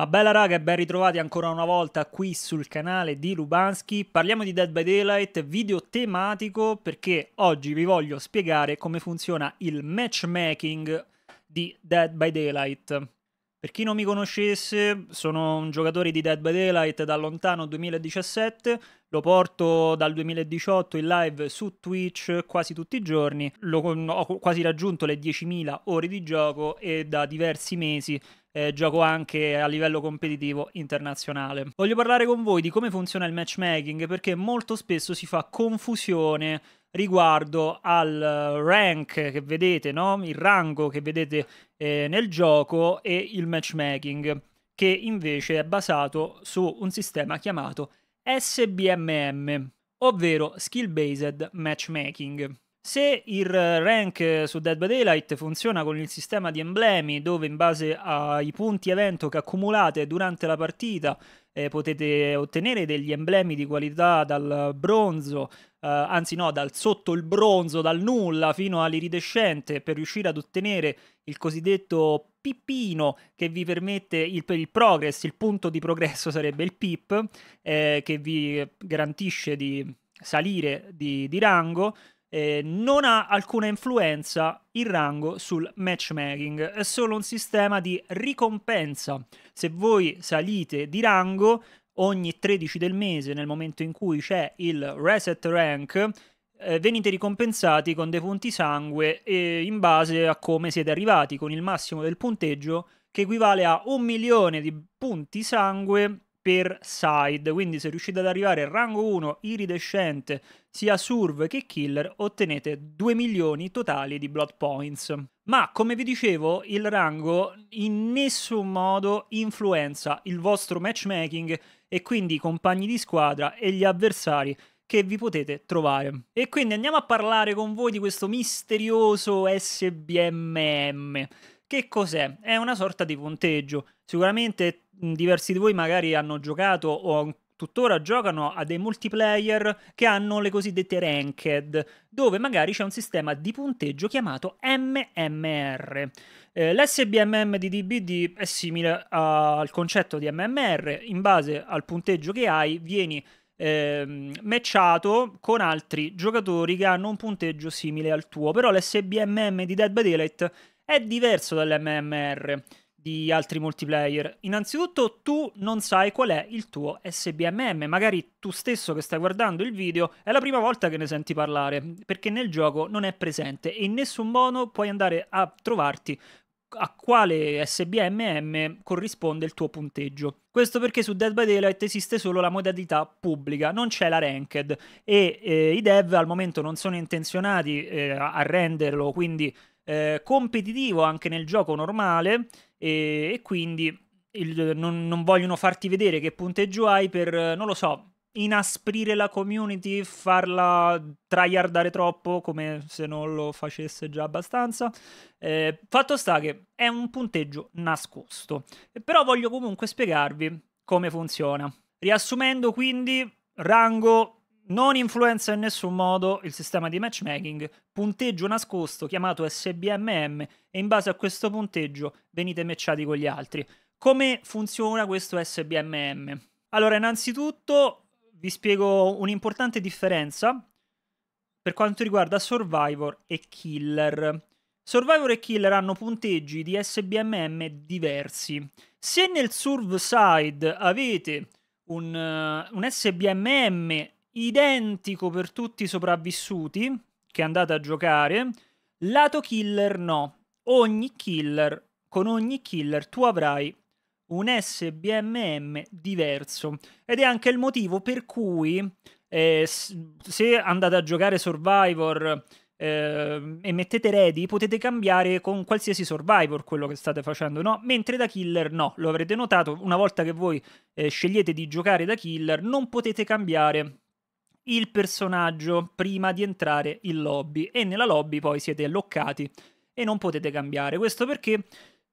Ma bella raga e ben ritrovati ancora una volta qui sul canale di Lubansky. Parliamo di Dead by Daylight, video tematico perché oggi vi voglio spiegare come funziona il matchmaking di Dead by Daylight. Per chi non mi conoscesse, sono un giocatore di Dead by Daylight da lontano 2017, lo porto dal 2018 in live su Twitch quasi tutti i giorni, ho quasi raggiunto le 10.000 ore di gioco e da diversi mesi eh, gioco anche a livello competitivo internazionale. Voglio parlare con voi di come funziona il matchmaking perché molto spesso si fa confusione riguardo al eh, rank che vedete, no? il rango che vedete eh, nel gioco e il matchmaking che invece è basato su un sistema chiamato SBMM, ovvero Skill Based Matchmaking. Se il rank su Dead by Daylight funziona con il sistema di emblemi, dove in base ai punti evento che accumulate durante la partita eh, potete ottenere degli emblemi di qualità dal bronzo, eh, anzi no, dal sotto il bronzo, dal nulla fino all'iridescente, per riuscire ad ottenere il cosiddetto pippino che vi permette il, il progress, il punto di progresso sarebbe il pip, eh, che vi garantisce di salire di, di rango eh, non ha alcuna influenza il rango sul matchmaking, è solo un sistema di ricompensa. Se voi salite di rango ogni 13 del mese, nel momento in cui c'è il reset rank, eh, venite ricompensati con dei punti sangue eh, in base a come siete arrivati, con il massimo del punteggio che equivale a un milione di punti sangue per side, quindi se riuscite ad arrivare al rango 1 iridescente sia Surve che Killer ottenete 2 milioni totali di Blood Points. Ma come vi dicevo, il rango in nessun modo influenza il vostro matchmaking e quindi i compagni di squadra e gli avversari che vi potete trovare. E quindi andiamo a parlare con voi di questo misterioso SBMM. Che cos'è? È una sorta di punteggio. Sicuramente diversi di voi magari hanno giocato o tuttora giocano a dei multiplayer che hanno le cosiddette ranked, dove magari c'è un sistema di punteggio chiamato MMR. Eh, L'SBMM di DBD è simile al concetto di MMR, in base al punteggio che hai vieni eh, matchato con altri giocatori che hanno un punteggio simile al tuo. Però l'SBMM di Dead by Daylight è diverso dall'MMR di altri multiplayer. Innanzitutto tu non sai qual è il tuo SBMM, magari tu stesso che stai guardando il video è la prima volta che ne senti parlare, perché nel gioco non è presente e in nessun modo puoi andare a trovarti a quale SBMM corrisponde il tuo punteggio. Questo perché su Dead by Daylight esiste solo la modalità pubblica, non c'è la ranked e eh, i dev al momento non sono intenzionati eh, a renderlo quindi eh, competitivo anche nel gioco normale e, e quindi il, non, non vogliono farti vedere che punteggio hai per, non lo so, inasprire la community, farla tryhardare troppo come se non lo facesse già abbastanza. Eh, fatto sta che è un punteggio nascosto, però voglio comunque spiegarvi come funziona. Riassumendo quindi, rango non influenza in nessun modo il sistema di matchmaking, punteggio nascosto chiamato SBMM e in base a questo punteggio venite matchati con gli altri. Come funziona questo SBMM? Allora, innanzitutto vi spiego un'importante differenza per quanto riguarda Survivor e Killer. Survivor e Killer hanno punteggi di SBMM diversi. Se nel Surv side avete un, uh, un SBMM identico per tutti i sopravvissuti che andate a giocare, lato killer no. Ogni killer, con ogni killer tu avrai un SBMM diverso. Ed è anche il motivo per cui eh, se andate a giocare Survivor eh, e mettete ready, potete cambiare con qualsiasi Survivor quello che state facendo, no? Mentre da killer no, lo avrete notato, una volta che voi eh, scegliete di giocare da killer non potete cambiare il personaggio prima di entrare in lobby e nella lobby poi siete alloccati e non potete cambiare. Questo perché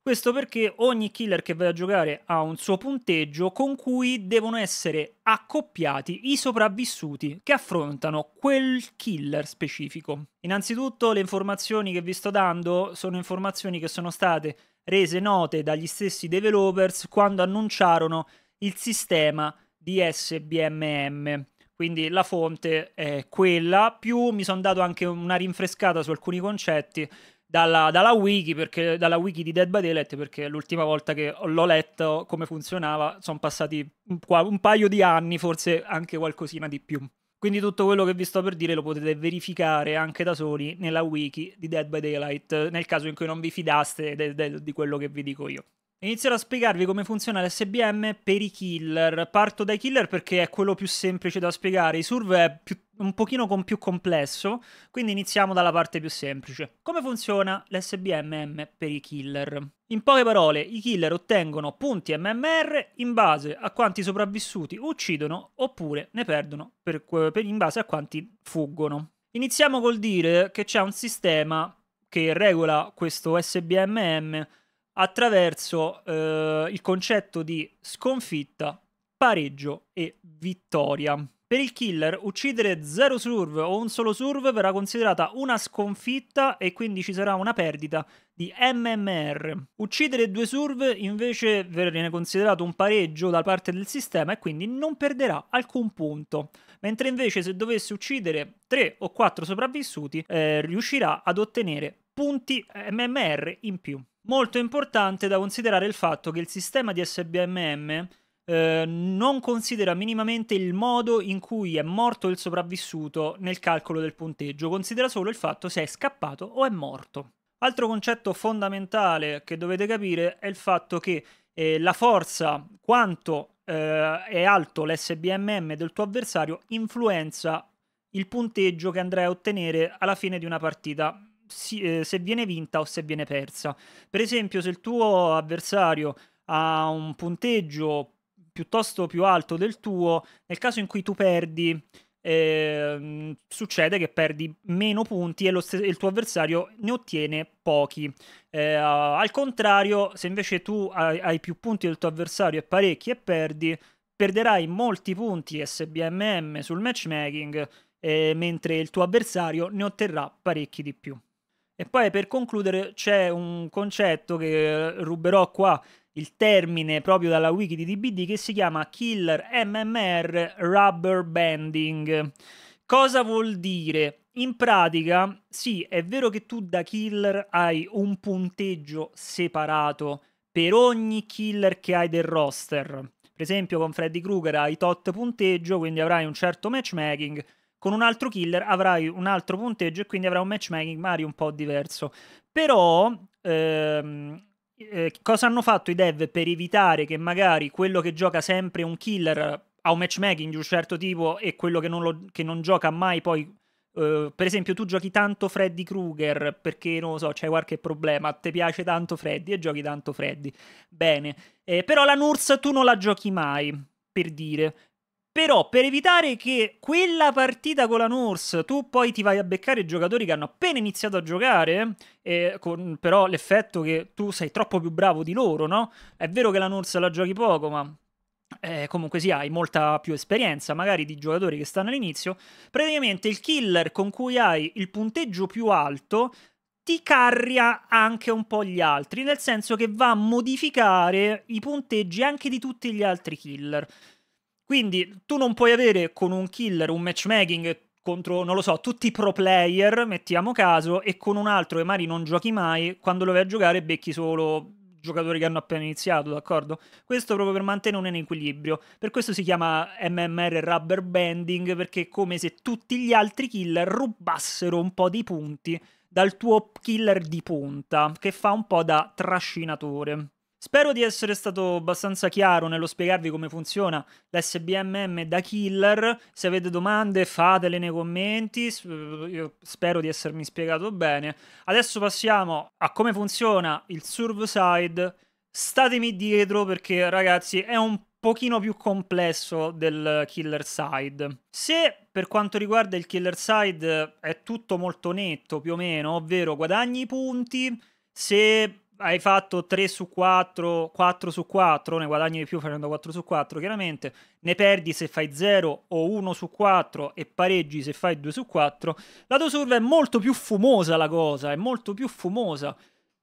questo perché ogni killer che vai a giocare ha un suo punteggio con cui devono essere accoppiati i sopravvissuti che affrontano quel killer specifico. Innanzitutto le informazioni che vi sto dando sono informazioni che sono state rese note dagli stessi developers quando annunciarono il sistema di SBMM. Quindi la fonte è quella, più mi sono dato anche una rinfrescata su alcuni concetti dalla, dalla, wiki, perché, dalla wiki di Dead by Daylight perché l'ultima volta che l'ho letto come funzionava sono passati un, un paio di anni, forse anche qualcosina di più. Quindi tutto quello che vi sto per dire lo potete verificare anche da soli nella wiki di Dead by Daylight, nel caso in cui non vi fidaste de- de- di quello che vi dico io. Inizierò a spiegarvi come funziona l'SBM per i killer. Parto dai killer perché è quello più semplice da spiegare. I surve è più un pochino con più complesso, quindi iniziamo dalla parte più semplice. Come funziona l'SBMM per i killer? In poche parole, i killer ottengono punti MMR in base a quanti sopravvissuti uccidono oppure ne perdono per, per, in base a quanti fuggono. Iniziamo col dire che c'è un sistema che regola questo SBMM attraverso eh, il concetto di sconfitta, pareggio e vittoria. Per il killer, uccidere zero serve o un solo serve verrà considerata una sconfitta e quindi ci sarà una perdita di MMR. Uccidere due serve invece viene considerato un pareggio da parte del sistema e quindi non perderà alcun punto. Mentre invece se dovesse uccidere 3 o 4 sopravvissuti, eh, riuscirà ad ottenere punti MMR in più. Molto importante da considerare il fatto che il sistema di SBMM Ehm, non considera minimamente il modo in cui è morto il sopravvissuto nel calcolo del punteggio, considera solo il fatto se è scappato o è morto. Altro concetto fondamentale che dovete capire è il fatto che eh, la forza, quanto eh, è alto l'SBMM del tuo avversario, influenza il punteggio che andrai a ottenere alla fine di una partita eh, se viene vinta o se viene persa. Per esempio, se il tuo avversario ha un punteggio piuttosto più alto del tuo, nel caso in cui tu perdi, eh, succede che perdi meno punti e st- il tuo avversario ne ottiene pochi. Eh, al contrario, se invece tu hai, hai più punti del tuo avversario e parecchi e perdi, perderai molti punti SBMM sul matchmaking, eh, mentre il tuo avversario ne otterrà parecchi di più. E poi per concludere c'è un concetto che ruberò qua il termine proprio dalla wiki di DBD che si chiama Killer MMR Rubber Banding. Cosa vuol dire? In pratica, sì, è vero che tu da killer hai un punteggio separato per ogni killer che hai del roster. Per esempio con Freddy Krueger hai tot punteggio, quindi avrai un certo matchmaking, con un altro killer avrai un altro punteggio e quindi avrai un matchmaking magari un po' diverso. Però ehm, eh, cosa hanno fatto i dev per evitare che magari quello che gioca sempre un killer ha un matchmaking di un certo tipo e quello che non, lo, che non gioca mai poi... Eh, per esempio, tu giochi tanto Freddy Krueger perché non lo so, c'è qualche problema. Ti piace tanto Freddy e giochi tanto Freddy. Bene, eh, però la Nurse tu non la giochi mai per dire. Però per evitare che quella partita con la Norse tu poi ti vai a beccare i giocatori che hanno appena iniziato a giocare, eh, con però l'effetto che tu sei troppo più bravo di loro, no? È vero che la Norse la giochi poco, ma eh, comunque sì, hai molta più esperienza magari di giocatori che stanno all'inizio. Praticamente il killer con cui hai il punteggio più alto ti carria anche un po' gli altri, nel senso che va a modificare i punteggi anche di tutti gli altri killer. Quindi tu non puoi avere con un killer un matchmaking contro, non lo so, tutti i pro player, mettiamo caso, e con un altro che magari non giochi mai, quando lo vai a giocare becchi solo giocatori che hanno appena iniziato, d'accordo? Questo proprio per mantenere un equilibrio. Per questo si chiama MMR rubber banding, perché è come se tutti gli altri killer rubassero un po' di punti dal tuo killer di punta, che fa un po' da trascinatore. Spero di essere stato abbastanza chiaro nello spiegarvi come funziona l'SBMM da killer. Se avete domande fatele nei commenti, eh, io spero di essermi spiegato bene. Adesso passiamo a come funziona il serve side. Statemi dietro perché ragazzi è un pochino più complesso del killer side. Se per quanto riguarda il killer side è tutto molto netto più o meno, ovvero guadagni punti, se hai fatto 3 su 4, 4 su 4, ne guadagni di più facendo 4 su 4, chiaramente, ne perdi se fai 0 o 1 su 4 e pareggi se fai 2 su 4. Lato serve è molto più fumosa la cosa, è molto più fumosa.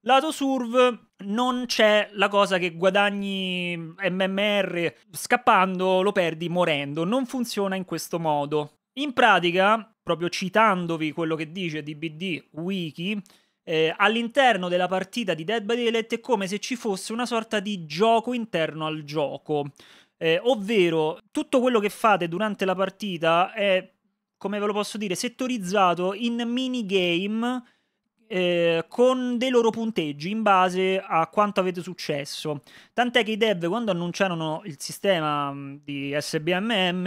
Lato surf non c'è la cosa che guadagni MMR scappando, lo perdi morendo. Non funziona in questo modo. In pratica, proprio citandovi quello che dice DBD Wiki, eh, all'interno della partita di Dead by Daylight è come se ci fosse una sorta di gioco interno al gioco. Eh, ovvero, tutto quello che fate durante la partita è, come ve lo posso dire, settorizzato in minigame eh, con dei loro punteggi in base a quanto avete successo. Tant'è che i dev, quando annunciarono il sistema mm, di SBMM,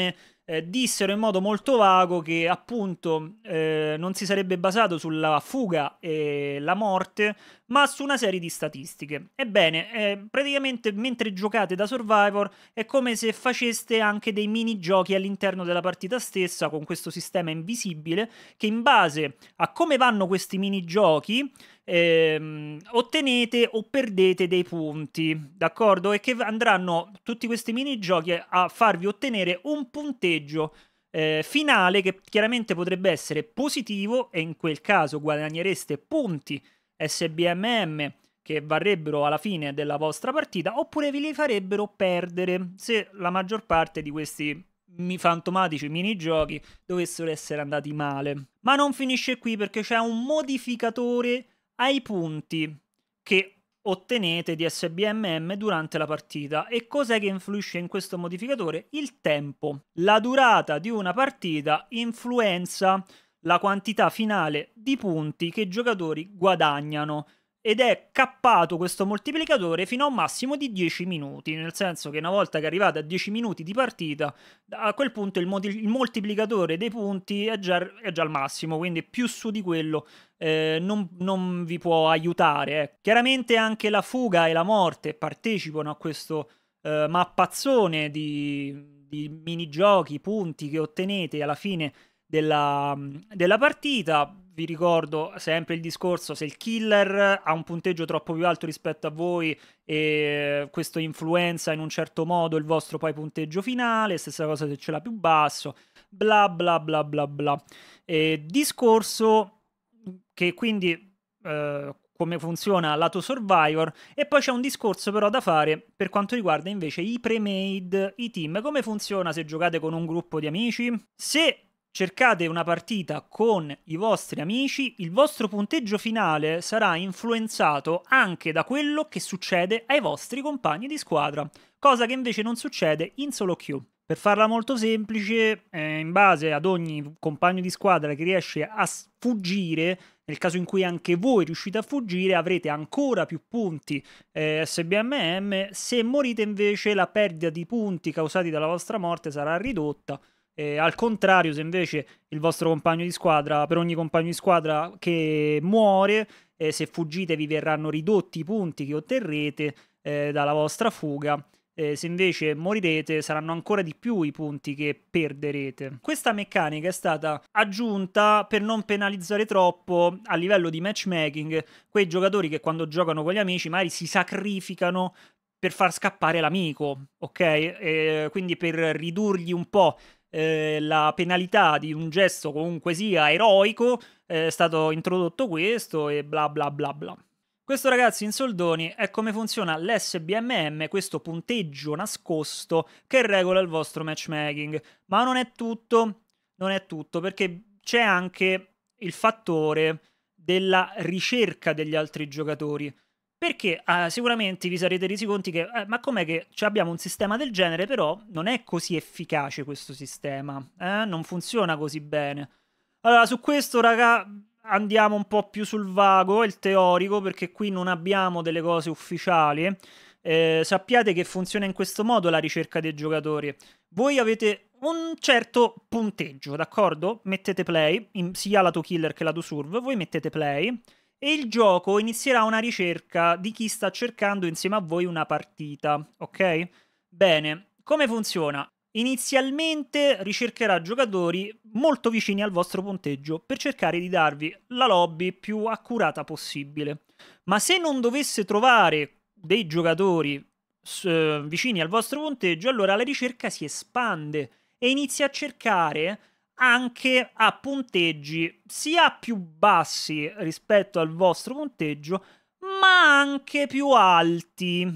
eh, dissero in modo molto vago che appunto eh, non si sarebbe basato sulla fuga e la morte, ma su una serie di statistiche. Ebbene, eh, praticamente mentre giocate da Survivor è come se faceste anche dei mini giochi all'interno della partita stessa con questo sistema invisibile che in base a come vanno questi mini giochi ehm, ottenete o perdete dei punti, d'accordo? E che andranno tutti questi minigiochi a farvi ottenere un punteggio eh, finale che chiaramente potrebbe essere positivo e in quel caso guadagnereste punti SBMM che varrebbero alla fine della vostra partita oppure vi li farebbero perdere se la maggior parte di questi fantomatici minigiochi dovessero essere andati male. Ma non finisce qui perché c'è un modificatore ai punti che ottenete di SBMM durante la partita. E cos'è che influisce in questo modificatore? Il tempo. La durata di una partita influenza la quantità finale di punti che i giocatori guadagnano ed è cappato questo moltiplicatore fino a un massimo di 10 minuti, nel senso che una volta che arrivate a 10 minuti di partita, a quel punto il, il moltiplicatore dei punti è già, è già al massimo, quindi più su di quello eh, non, non, vi può aiutare. Eh. Chiaramente anche la fuga e la morte partecipano a questo eh, mappazzone di, di minigiochi, punti che ottenete alla fine della, mm, della partita. Vi ricordo sempre il discorso, se il killer ha un punteggio troppo più alto rispetto a voi e questo influenza in un certo modo il vostro poi punteggio finale, stessa cosa se ce l'ha più basso, bla bla bla bla bla. E discorso che quindi eh, come funziona lato Survivor e poi c'è un discorso però da fare per quanto riguarda invece i pre-made, i team, come funziona se giocate con un gruppo di amici? Se cercate una partita con i vostri amici, il vostro punteggio finale sarà influenzato anche da quello che succede ai vostri compagni di squadra, cosa che invece non succede in solo queue. Per farla molto semplice, eh, in base ad ogni compagno di squadra che riesce a fuggire, nel caso in cui anche voi riuscite a fuggire, avrete ancora più punti eh, SBMM. Se morite invece, la perdita di punti causati dalla vostra morte sarà ridotta. Eh, al contrario, se invece il vostro compagno di squadra, per ogni compagno di squadra che muore, eh, se fuggite vi verranno ridotti i punti che otterrete eh, dalla vostra fuga eh, se invece morirete saranno ancora di più i punti che perderete. Questa meccanica è stata aggiunta per non penalizzare troppo a livello di matchmaking quei giocatori che quando giocano con gli amici magari si sacrificano per far scappare l'amico, ok? Eh, quindi per ridurgli un po' Eh, la penalità di un gesto comunque sia eroico, eh, è stato introdotto questo e bla bla bla bla. Questo ragazzi in soldoni è come funziona l'SBMM, questo punteggio nascosto che regola il vostro matchmaking. Ma non è tutto, non è tutto, perché c'è anche il fattore della ricerca degli altri giocatori. Perché eh, sicuramente vi sarete resi conti che, eh, ma com'è che abbiamo un sistema del genere, però non è così efficace questo sistema, eh? non funziona così bene. Allora, su questo, raga, andiamo un po' più sul vago, il teorico, perché qui non abbiamo delle cose ufficiali. Eh, sappiate che funziona in questo modo la ricerca dei giocatori. Voi avete un certo punteggio, d'accordo? Mettete play, in, sia lato killer che lato serve, voi mettete play e il gioco inizierà una ricerca di chi sta cercando insieme a voi una partita, ok? Bene, come funziona? Inizialmente ricercherà giocatori molto vicini al vostro punteggio per cercare di darvi la lobby più accurata possibile. Ma se non dovesse trovare dei giocatori eh, vicini al vostro punteggio, allora la ricerca si espande e inizia a cercare anche a punteggi sia più bassi rispetto al vostro punteggio, ma anche più alti.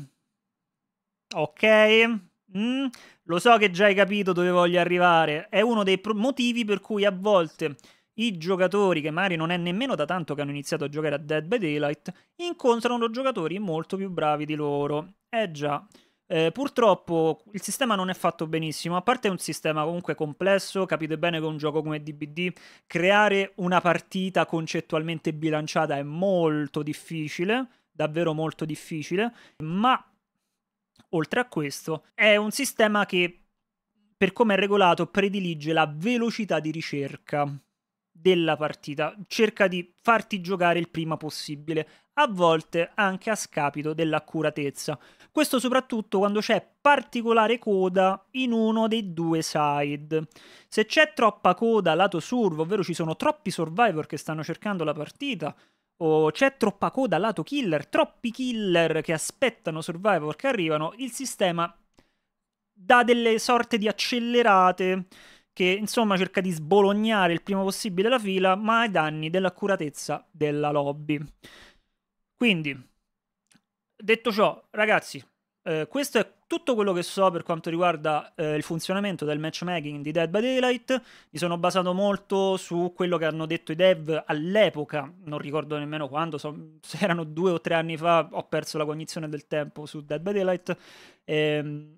Ok? Mm. Lo so che già hai capito dove voglio arrivare. È uno dei pro- motivi per cui a volte i giocatori, che magari non è nemmeno da tanto che hanno iniziato a giocare a Dead by Daylight, incontrano giocatori molto più bravi di loro. Eh già. Eh, purtroppo il sistema non è fatto benissimo, a parte un sistema comunque complesso, capite bene che un gioco come DBD creare una partita concettualmente bilanciata è molto difficile, davvero molto difficile, ma Oltre a questo, è un sistema che, per come è regolato, predilige la velocità di ricerca della partita, cerca di farti giocare il prima possibile, a volte anche a scapito dell'accuratezza. Questo soprattutto quando c'è particolare coda in uno dei due side. Se c'è troppa coda lato survo, ovvero ci sono troppi survivor che stanno cercando la partita, o c'è troppa coda lato killer, troppi killer che aspettano Survivor che arrivano, il sistema dà delle sorte di accelerate che insomma cerca di sbolognare il prima possibile la fila, ma ai danni dell'accuratezza della lobby. Quindi, detto ciò, ragazzi, eh, questo è tutto quello che so per quanto riguarda eh, il funzionamento del matchmaking di Dead by Daylight. Mi sono basato molto su quello che hanno detto i dev all'epoca, non ricordo nemmeno quando, so, se erano due o tre anni fa, ho perso la cognizione del tempo su Dead by Daylight. Eh,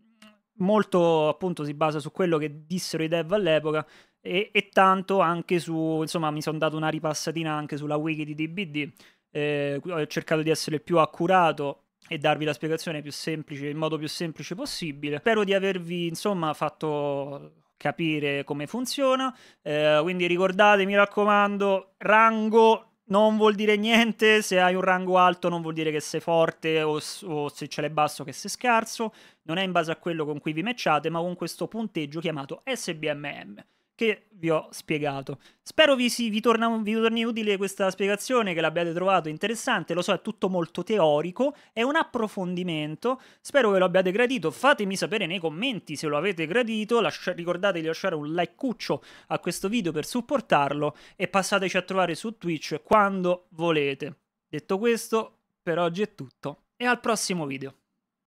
molto appunto si basa su quello che dissero i dev all'epoca. E, e tanto anche su, insomma, mi sono dato una ripassatina anche sulla wiki di DBD. Eh, ho cercato di essere il più accurato e darvi la spiegazione più semplice, in modo più semplice possibile. Spero di avervi, insomma, fatto capire come funziona. Eh, quindi ricordate, mi raccomando, rango non vuol dire niente, se hai un rango alto non vuol dire che sei forte o, o se ce l'hai basso che sei scarso, non è in base a quello con cui vi matchate, ma con questo punteggio chiamato SBMM che vi ho spiegato. Spero vi, si, vi, torna, vi, torni utile questa spiegazione, che l'abbiate trovato interessante, lo so è tutto molto teorico, è un approfondimento, spero che lo abbiate gradito, fatemi sapere nei commenti se lo avete gradito, Lascia, ricordate di lasciare un like cuccio a questo video per supportarlo e passateci a trovare su Twitch quando volete. Detto questo, per oggi è tutto e al prossimo video.